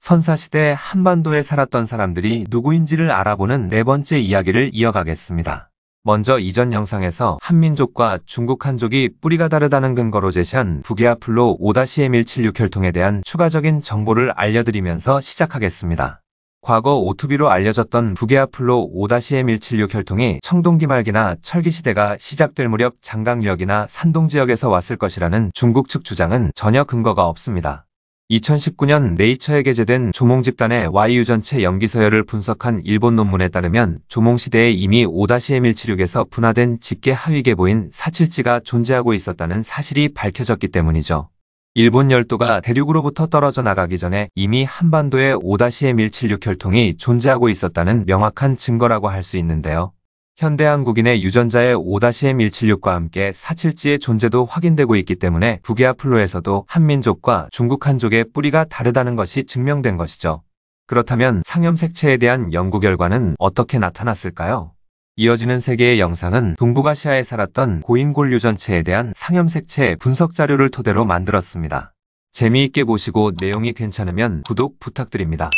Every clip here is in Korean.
선사시대 한반도에 살았던 사람들이 누구인지를 알아보는 네 번째 이야기를 이어가겠습니다. 먼저 이전 영상에서 한민족과 중국 한족이 뿌리가 다르다는 근거로 제시한 북이아플로 5-M176 혈통에 대한 추가적인 정보를 알려드리면서 시작하겠습니다. 과거 오투비로 알려졌던 북이아플로 5-M176 혈통이 청동기 말기나 철기시대가 시작될 무렵 장강유역이나 산동지역에서 왔을 것이라는 중국 측 주장은 전혀 근거가 없습니다. 2019년 네이처에 게재된 조몽 집단의 Y유 전체 연기서열을 분석한 일본 논문에 따르면 조몽 시대에 이미 5-M176에서 분화된 직계 하위계보인 사칠지가 존재하고 있었다는 사실이 밝혀졌기 때문이죠. 일본 열도가 대륙으로부터 떨어져 나가기 전에 이미 한반도에 5-M176 혈통이 존재하고 있었다는 명확한 증거라고 할 수 있는데요. 현대 한국인의 유전자의 5-M176과 함께 사칠지의 존재도 확인되고 있기 때문에 북이아플로에서도 한민족과 중국 한족의 뿌리가 다르다는 것이 증명된 것이죠. 그렇다면 상염색체에 대한 연구 결과는 어떻게 나타났을까요? 이어지는 세계의 영상은 동북아시아에 살았던 고인골 유전체에 대한 상염색체 분석 자료를 토대로 만들었습니다. 재미있게 보시고 내용이 괜찮으면 구독 부탁드립니다.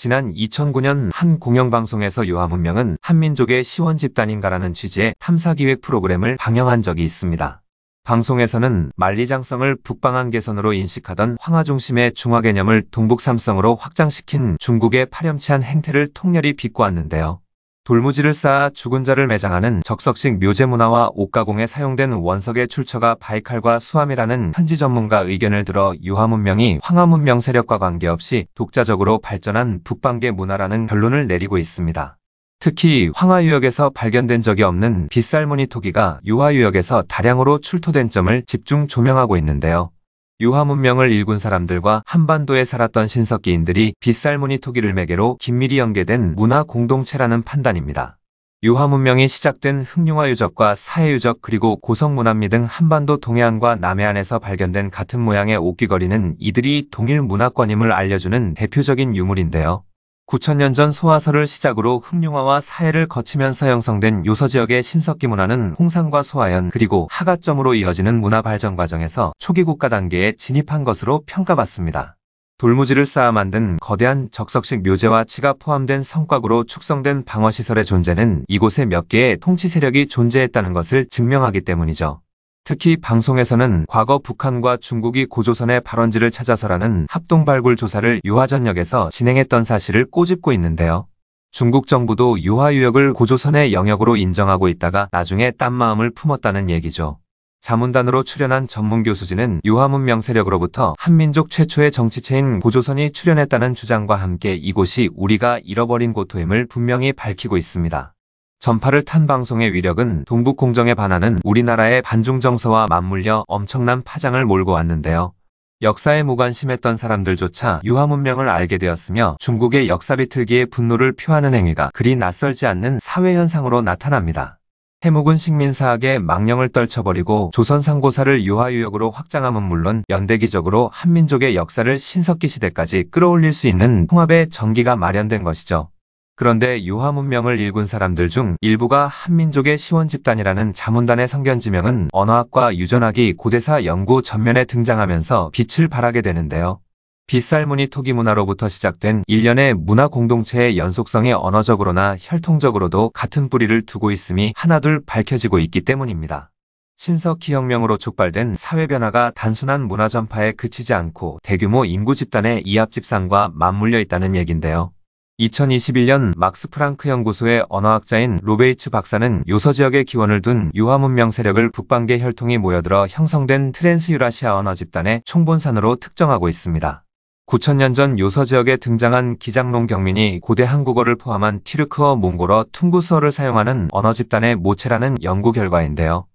지난 2009년 한 공영방송에서 유아문명은 한민족의 시원집단인가라는 취지의 탐사기획 프로그램을 방영한 적이 있습니다. 방송에서는 만리장성을 북방한 개선으로 인식하던 황하중심의 중화 개념을 동북삼성으로 확장시킨 중국의 파렴치한 행태를 통렬히 비꼬았는데요. 돌무지를 쌓아 죽은 자를 매장하는 적석식 묘제 문화와 옷가공에 사용된 원석의 출처가 바이칼과 수암이라는 현지 전문가 의견을 들어 유화 문명이 황하 문명 세력과 관계없이 독자적으로 발전한 북방계 문화라는 결론을 내리고 있습니다. 특히 황하유역에서 발견된 적이 없는 빗살무늬 토기가 유화유역에서 다량으로 출토된 점을 집중 조명하고 있는데요. 유화 문명을 일군 사람들과 한반도에 살았던 신석기인들이 빗살무늬 토기를 매개로 긴밀히 연계된 문화 공동체라는 판단입니다. 유화 문명이 시작된 흑룡화 유적과 사해 유적 그리고 고성 문암미등 한반도 동해안과 남해안에서 발견된 같은 모양의 옷귀거리는 이들이 동일 문화권임을 알려주는 대표적인 유물인데요. 9 0 0 0년전 소화설을 시작으로 흑룡화와 사해를 거치면서 형성된 요서지역의 신석기 문화는 홍산과 소화연 그리고 하가점으로 이어지는 문화 발전 과정에서 초기 국가 단계에 진입한 것으로 평가받습니다. 돌무지를 쌓아 만든 거대한 적석식 묘제와 치가 포함된 성곽으로 축성된 방어시설의 존재는 이곳에 몇 개의 통치 세력이 존재했다는 것을 증명하기 때문이죠. 특히 방송에서는 과거 북한과 중국이 고조선의 발원지를 찾아서라는 합동 발굴 조사를 유화전역에서 진행했던 사실을 꼬집고 있는데요. 중국 정부도 유화유역을 고조선의 영역으로 인정하고 있다가 나중에 딴 마음을 품었다는 얘기죠. 자문단으로 출연한 전문 교수진은 유화문명 세력으로부터 한민족 최초의 정치체인 고조선이 출연했다는 주장과 함께 이곳이 우리가 잃어버린 고토임을 분명히 밝히고 있습니다. 전파를 탄 방송의 위력은 동북공정에 반하는 우리나라의 반중 정서와 맞물려 엄청난 파장을 몰고 왔는데요. 역사에 무관심했던 사람들조차 유화 문명을 알게 되었으며 중국의 역사 비틀기의 분노를 표하는 행위가 그리 낯설지 않는 사회 현상으로 나타납니다. 해묵은 식민사학의 망령을 떨쳐버리고 조선 상고사를 유화유역으로 확장함은 물론 연대기적으로 한민족의 역사를 신석기 시대까지 끌어올릴 수 있는 통합의 전기가 마련된 것이죠. 그런데 유화 문명을 읽은 사람들 중 일부가 한민족의 시원 집단이라는 자문단의 성견 지명은 언어학과 유전학이 고대사 연구 전면에 등장하면서 빛을 발하게 되는데요. 빗살무늬 토기 문화로부터 시작된 일련의 문화 공동체의 연속성이 언어적으로나 혈통적으로도 같은 뿌리를 두고 있음이 하나둘 밝혀지고 있기 때문입니다. 신석기 혁명으로 촉발된 사회 변화가 단순한 문화 전파에 그치지 않고 대규모 인구 집단의 이합 집산과 맞물려 있다는 얘긴데요. 2021년 막스 프랑크 연구소의 언어학자인 로베이츠 박사는 요서 지역에 기원을 둔 유화 문명 세력을 북방계 혈통이 모여들어 형성된 트랜스유라시아 언어 집단의 총본산으로 특정하고 있습니다. 9 0 0 0년전 요서 지역에 등장한 기장농 경민이 고대 한국어를 포함한 튀르크어, 몽골어, 퉁구스어를 사용하는 언어 집단의 모체라는 연구 결과인데요.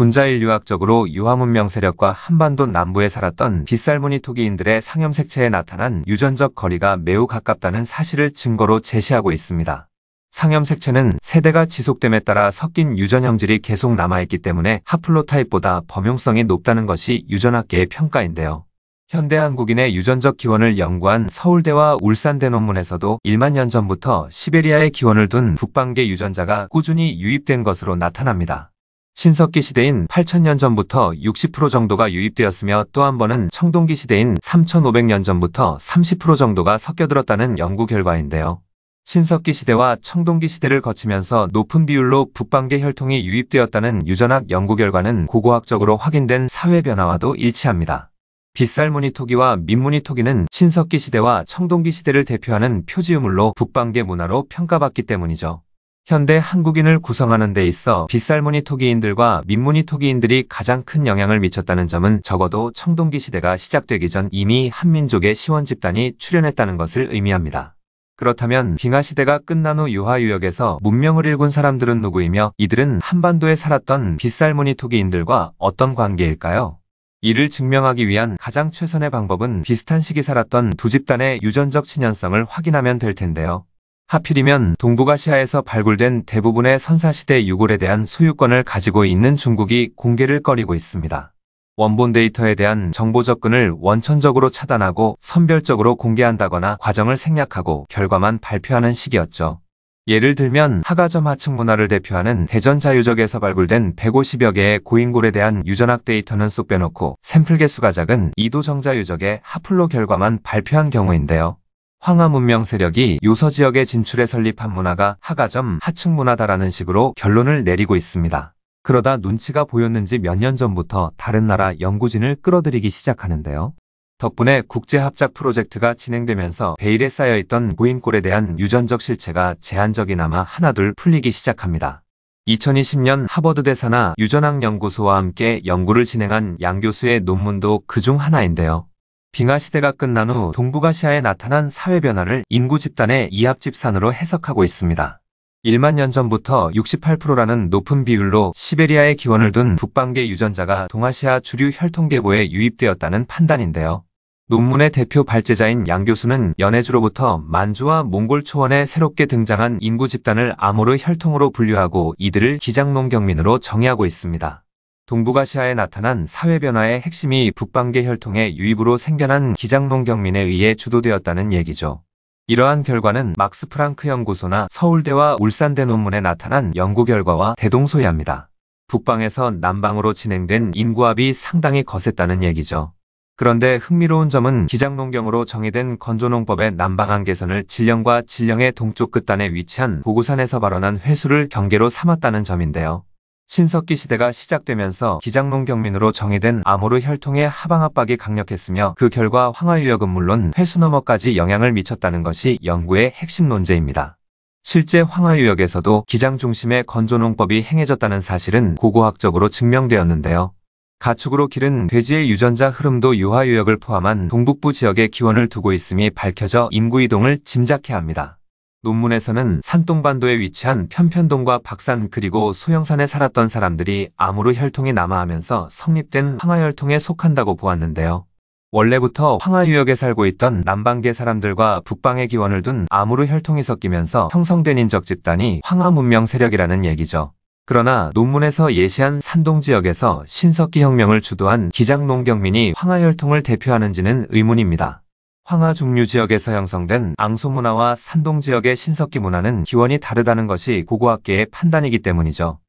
분자인류학적으로 유화문명 세력과 한반도 남부에 살았던 빗살무늬 토기인들의 상염색체에 나타난 유전적 거리가 매우 가깝다는 사실을 증거로 제시하고 있습니다. 상염색체는 세대가 지속됨에 따라 섞인 유전 형질이 계속 남아있기 때문에 하플로타입보다 범용성이 높다는 것이 유전학계의 평가인데요. 현대 한국인의 유전적 기원을 연구한 서울대와 울산대 논문에서도 1만 년 전부터 시베리아의 기원을 둔 북방계 유전자가 꾸준히 유입된 것으로 나타납니다. 신석기 시대인 8천년 전부터 60% 정도가 유입되었으며 또 한 번은 청동기 시대인 3500년 전부터 30% 정도가 섞여들었다는 연구 결과인데요. 신석기 시대와 청동기 시대를 거치면서 높은 비율로 북방계 혈통이 유입되었다는 유전학 연구 결과는 고고학적으로 확인된 사회 변화와도 일치합니다. 빗살무늬 토기와 민무늬 토기는 신석기 시대와 청동기 시대를 대표하는 표지유물로 북방계 문화로 평가받기 때문이죠. 현대 한국인을 구성하는 데 있어 빗살무늬 토기인들과 민무늬 토기인들이 가장 큰 영향을 미쳤다는 점은 적어도 청동기 시대가 시작되기 전 이미 한민족의 시원 집단이 출현했다는 것을 의미합니다. 그렇다면 빙하 시대가 끝난 후 유하유역에서 문명을 일군 사람들은 누구이며 이들은 한반도에 살았던 빗살무늬 토기인들과 어떤 관계일까요? 이를 증명하기 위한 가장 최선의 방법은 비슷한 시기 살았던 두 집단의 유전적 친연성을 확인하면 될 텐데요. 하필이면 동북아시아에서 발굴된 대부분의 선사시대 유골에 대한 소유권을 가지고 있는 중국이 공개를 꺼리고 있습니다. 원본 데이터에 대한 정보 접근을 원천적으로 차단하고 선별적으로 공개한다거나 과정을 생략하고 결과만 발표하는 시기였죠. 예를 들면 하가점 하층 문화를 대표하는 대전 자유적에서 발굴된 150여 개의 고인골에 대한 유전학 데이터는 쏙 빼놓고 샘플 개수가 작은 이도 정자유적의 하플로 결과만 발표한 경우인데요. 황하 문명 세력이 요서 지역에 진출해 설립한 문화가 하가점 하층 문화다라는 식으로 결론을 내리고 있습니다. 그러다 눈치가 보였는지 몇 년 전부터 다른 나라 연구진을 끌어들이기 시작하는데요. 덕분에 국제합작 프로젝트가 진행되면서 베일에 쌓여있던 고인골에 대한 유전적 실체가 제한적이나마 하나둘 풀리기 시작합니다. 2020년 하버드 대사나 유전학 연구소와 함께 연구를 진행한 양 교수의 논문도 그 중 하나인데요. 빙하 시대가 끝난 후 동북아시아에 나타난 사회 변화를 인구 집단의 이합집산으로 해석하고 있습니다. 1만 년 전부터 68%라는 높은 비율로 시베리아의 기원을 둔 북방계 유전자가 동아시아 주류 혈통계보에 유입되었다는 판단인데요. 논문의 대표 발제자인 양 교수는 연해주로부터 만주와 몽골 초원에 새롭게 등장한 인구 집단을 암호르 혈통으로 분류하고 이들을 기장농경민으로 정의하고 있습니다. 동북아시아에 나타난 사회 변화의 핵심이 북방계 혈통의 유입으로 생겨난 기장농 경민에 의해 주도되었다는 얘기죠. 이러한 결과는 막스 프랑크 연구소나 서울대와 울산대 논문에 나타난 연구 결과와 대동소이합니다. 북방에서 남방으로 진행된 인구압이 상당히 거셌다는 얘기죠. 그런데 흥미로운 점은 기장농경으로 정의된 건조농법의 남방한 개선을 진령과 진령의 동쪽 끝단에 위치한 보고산에서 발언한 회수를 경계로 삼았다는 점인데요. 신석기 시대가 시작되면서 기장농 경민으로 정의된 암호르 혈통의 하방 압박이 강력했으며 그 결과 황하유역은 물론 회수 너머까지 영향을 미쳤다는 것이 연구의 핵심 논제입니다. 실제 황하유역에서도 기장 중심의 건조농법이 행해졌다는 사실은 고고학적으로 증명되었는데요. 가축으로 기른 돼지의 유전자 흐름도 유화유역을 포함한 동북부 지역의 기원을 두고 있음이 밝혀져 인구이동을 짐작케 합니다. 논문에서는 산동반도에 위치한 편편동과 박산 그리고 소형산에 살았던 사람들이 암으로 혈통이 남아하면서 성립된 황하혈통에 속한다고 보았는데요. 원래부터 황하유역에 살고 있던 남방계 사람들과 북방의 기원을 둔 암으로 혈통이 섞이면서 형성된 인적 집단이 황하 문명 세력이라는 얘기죠. 그러나 논문에서 예시한 산동 지역에서 신석기 혁명을 주도한 기장 농경민이 황하혈통을 대표하는지는 의문입니다. 황하 중류 지역에서 형성된 앙소 문화와 산동 지역의 신석기 문화는 기원이 다르다는 것이 고고학계의 판단이기 때문이죠.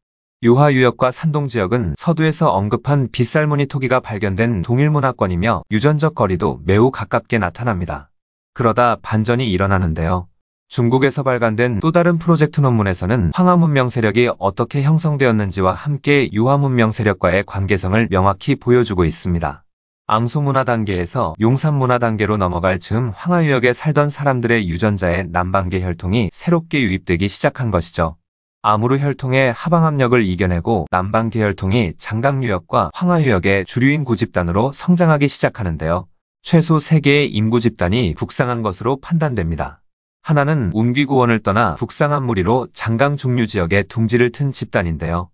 유화유역과 산동 지역은 서두에서 언급한 빗살무늬 토기가 발견된 동일문화권이며 유전적 거리도 매우 가깝게 나타납니다. 그러다 반전이 일어나는데요. 중국에서 발간된 또 다른 프로젝트 논문에서는 황하 문명 세력이 어떻게 형성되었는지와 함께 유화 문명 세력과의 관계성을 명확히 보여주고 있습니다. 앙소문화 단계에서 용산문화 단계로 넘어갈 즈음 황하유역에 살던 사람들의 유전자의 남방계 혈통이 새롭게 유입되기 시작한 것이죠. 암으로 혈통의 하방압력을 이겨내고 남방계 혈통이 장강유역과 황하유역의 주류인 구집단으로 성장하기 시작하는데요. 최소 3개의 인구 집단이 북상한 것으로 판단됩니다. 하나는 운귀구원을 떠나 북상한 무리로 장강 중류 지역에 둥지를 튼 집단인데요.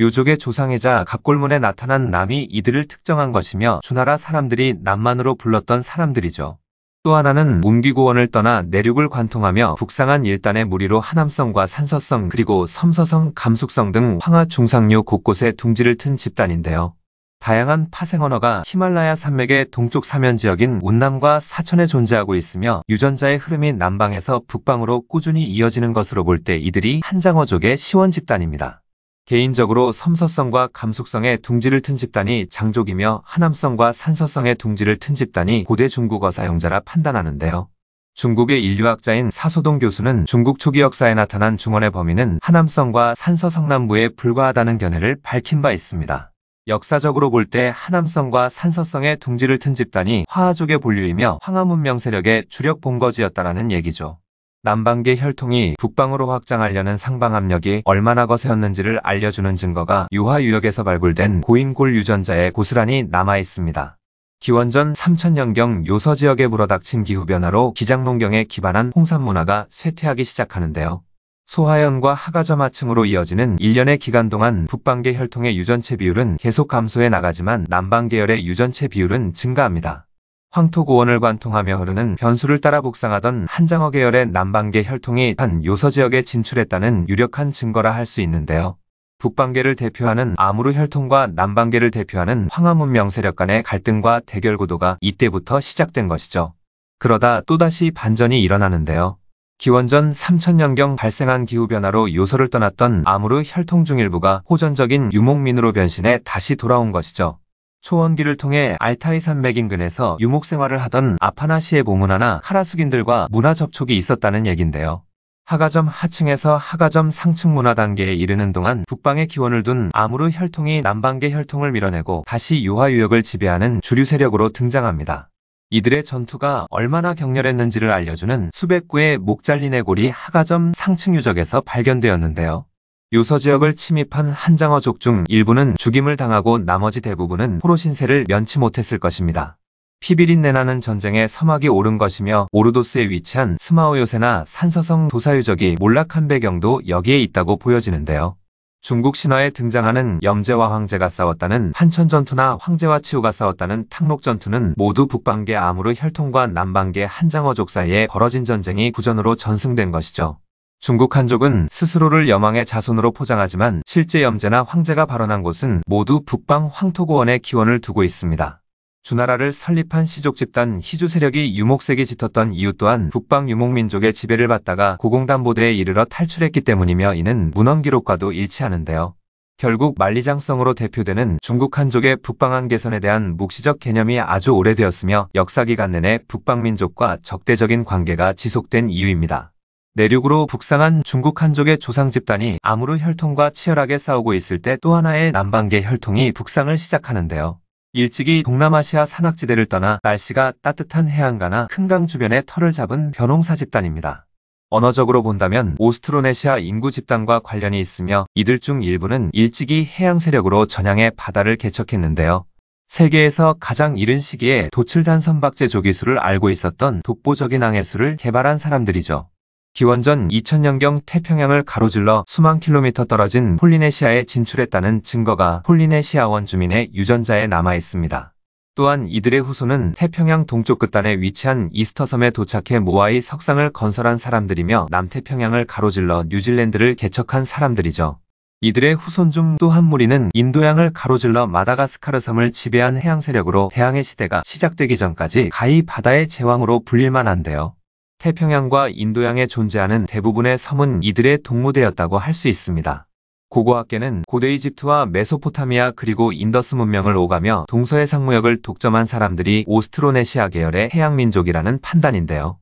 묘족의 조상이자 갑골문에 나타난 남이 이들을 특정한 것이며 주나라 사람들이 남만으로 불렀던 사람들이죠. 또 하나는 문귀고원을 떠나 내륙을 관통하며 북상한 일단의 무리로 하남성과 산서성 그리고 섬서성, 감숙성 등 황하 중상류 곳곳에 둥지를 튼 집단인데요. 다양한 파생 언어가 히말라야 산맥의 동쪽 사면 지역인 운남과 사천에 존재하고 있으며 유전자의 흐름이 남방에서 북방으로 꾸준히 이어지는 것으로 볼 때 이들이 한장어족의 시원 집단입니다. 개인적으로 섬서성과 감숙성의 둥지를 튼 집단이 장족이며 하남성과 산서성의 둥지를 튼 집단이 고대 중국어 사용자라 판단하는데요. 중국의 인류학자인 사소동 교수는 중국 초기 역사에 나타난 중원의 범위는 하남성과 산서성 남부에 불과하다는 견해를 밝힌 바 있습니다. 역사적으로 볼 때 하남성과 산서성의 둥지를 튼 집단이 화하족의 본류이며 황하 문명 세력의 주력 본거지였다라는 얘기죠. 남방계 혈통이 북방으로 확장하려는 상방압력이 얼마나 거세었는지를 알려주는 증거가 유화유역에서 발굴된 고인골 유전자에 고스란히 남아있습니다. 기원전 3000년경 요서 지역에 불어닥친 기후변화로 기장농경에 기반한 홍산문화가 쇠퇴하기 시작하는데요. 소화연과 하가저마층으로 이어지는 1년의 기간 동안 북방계 혈통의 유전체 비율은 계속 감소해 나가지만 남방계열의 유전체 비율은 증가합니다. 황토고원을 관통하며 흐르는 변수를 따라 북상하던 한장어 계열의 남방계 혈통이 한 요서 지역에 진출했다는 유력한 증거라 할 수 있는데요. 북방계를 대표하는 아무르 혈통과 남방계를 대표하는 황하문명 세력 간의 갈등과 대결 구도가 이때부터 시작된 것이죠. 그러다 또다시 반전이 일어나는데요. 기원전 3000년경 발생한 기후변화로 요서를 떠났던 아무르 혈통 중 일부가 호전적인 유목민으로 변신해 다시 돌아온 것이죠. 초원기를 통해 알타이 산맥 인근에서 유목 생활을 하던 아파나시의 고문화나 카라숙인들과 문화 접촉이 있었다는 얘긴데요. 하가점 하층에서 하가점 상층 문화 단계에 이르는 동안 북방의 기원을 둔 아무르 혈통이 남방계 혈통을 밀어내고 다시 유화유역을 지배하는 주류 세력으로 등장합니다. 이들의 전투가 얼마나 격렬했는지를 알려주는 수백 구의 목잘린의 골이 하가점 상층 유적에서 발견되었는데요. 요서 지역을 침입한 한장어족 중 일부는 죽임을 당하고 나머지 대부분은 포로 신세를 면치 못했을 것입니다. 피비린내나는 전쟁에 서막이 오른 것이며 오르도스에 위치한 스마오요세나 산서성 도사유적이 몰락한 배경도 여기에 있다고 보여지는데요. 중국 신화에 등장하는 염제와 황제가 싸웠다는 한천 전투나 황제와 치우가 싸웠다는 탕록 전투는 모두 북방계 아무르 혈통과 남방계 한장어족 사이에 벌어진 전쟁이 구전으로 전승된 것이죠. 중국 한족은 스스로를 여망의 자손으로 포장하지만 실제 염제나 황제가 발언한 곳은 모두 북방 황토고원의 기원을 두고 있습니다. 주나라를 설립한 시족 집단 희주 세력이 유목색이 짙었던 이유 또한 북방 유목민족의 지배를 받다가 고공단보대에 이르러 탈출했기 때문이며 이는 문헌 기록과도 일치하는데요. 결국 만리장성으로 대표되는 중국 한족의 북방안 개선에 대한 묵시적 개념이 아주 오래되었으며 역사기간 내내 북방민족과 적대적인 관계가 지속된 이유입니다. 내륙으로 북상한 중국 한족의 조상 집단이 암으로 혈통과 치열하게 싸우고 있을 때 또 하나의 남방계 혈통이 북상을 시작하는데요. 일찍이 동남아시아 산악지대를 떠나 날씨가 따뜻한 해안가나 큰 강 주변에 터를 잡은 변홍사 집단입니다. 언어적으로 본다면 오스트로네시아 인구 집단과 관련이 있으며 이들 중 일부는 일찍이 해양 세력으로 전향해 바다를 개척했는데요. 세계에서 가장 이른 시기에 도칠단 선박제 조기술을 알고 있었던 독보적인 항해수를 개발한 사람들이죠. 기원전 2000년경 태평양을 가로질러 수만 킬로미터 떨어진 폴리네시아에 진출했다는 증거가 폴리네시아 원주민의 유전자에 남아있습니다. 또한 이들의 후손은 태평양 동쪽 끝단에 위치한 이스터섬에 도착해 모아이 석상을 건설한 사람들이며 남태평양을 가로질러 뉴질랜드를 개척한 사람들이죠. 이들의 후손 중 또 한 무리는 인도양을 가로질러 마다가스카르 섬을 지배한 해양 세력으로 대항해 시대가 시작되기 전까지 가히 바다의 제왕으로 불릴만 한데요. 태평양과 인도양에 존재하는 대부분의 섬은 이들의 동무대였다고 할 수 있습니다. 고고학계는 고대 이집트와 메소포타미아 그리고 인더스 문명을 오가며 동서해 상무역을 독점한 사람들이 오스트로네시아 계열의 해양민족이라는 판단인데요.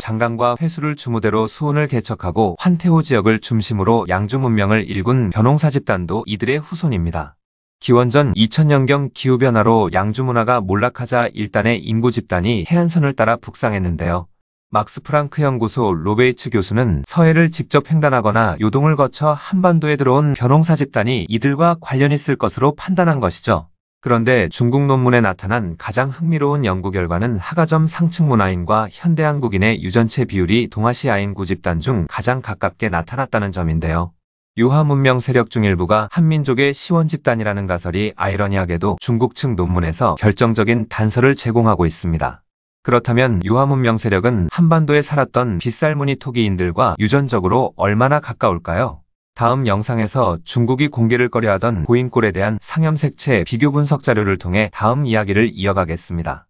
장강과 회수를 주무대로 수운을 개척하고 환태호 지역을 중심으로 양주 문명을 일군 변홍사 집단도 이들의 후손입니다. 기원전 2000년경 기후변화로 양주 문화가 몰락하자 일단의 인구 집단이 해안선을 따라 북상했는데요. 막스 프랑크 연구소 로베이츠 교수는 서해를 직접 횡단하거나 요동을 거쳐 한반도에 들어온 변홍사 집단이 이들과 관련 있을 것으로 판단한 것이죠. 그런데 중국 논문에 나타난 가장 흥미로운 연구 결과는 하가점 상층 문화인과 현대 한국인의 유전체 비율이 동아시아인 구집단 중 가장 가깝게 나타났다는 점인데요. 유화 문명 세력 중 일부가 한민족의 시원 집단이라는 가설이 아이러니하게도 중국 측 논문에서 결정적인 단서를 제공하고 있습니다. 그렇다면 유화문명 세력은 한반도에 살았던 빗살무늬 토기인들과 유전적으로 얼마나 가까울까요? 다음 영상에서 중국이 공개를 꺼려하던 고인골에 대한 상염색체 비교 분석 자료를 통해 다음 이야기를 이어가겠습니다.